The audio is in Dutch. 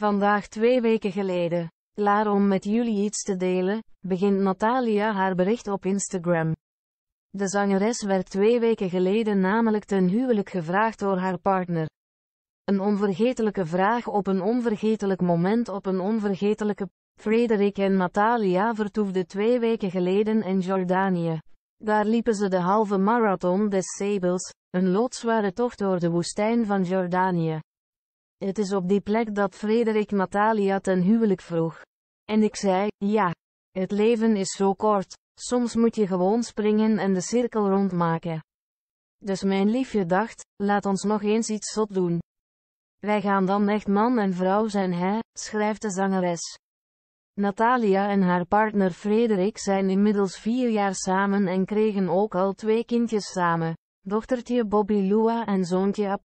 Vandaag twee weken geleden, klaar om met jullie iets te delen, begint Natalia haar bericht op Instagram. De zangeres werd twee weken geleden namelijk ten huwelijk gevraagd door haar partner. Een onvergetelijke vraag op een onvergetelijk moment op een onvergetelijke... Frederik en Natalia vertoefden twee weken geleden in Jordanië. Daar liepen ze de halve marathon des Sebels, een loodzware tocht door de woestijn van Jordanië. Het is op die plek dat Frederik Natalia ten huwelijk vroeg. En ik zei, ja. Het leven is zo kort. Soms moet je gewoon springen en de cirkel rondmaken. Dus mijn liefje dacht, laat ons nog eens iets zot doen. Wij gaan dan echt man en vrouw zijn hè, schrijft de zangeres. Natalia en haar partner Frederik zijn inmiddels vier jaar samen en kregen ook al twee kindjes samen. Dochtertje Bobby Lua en zoontje Ab.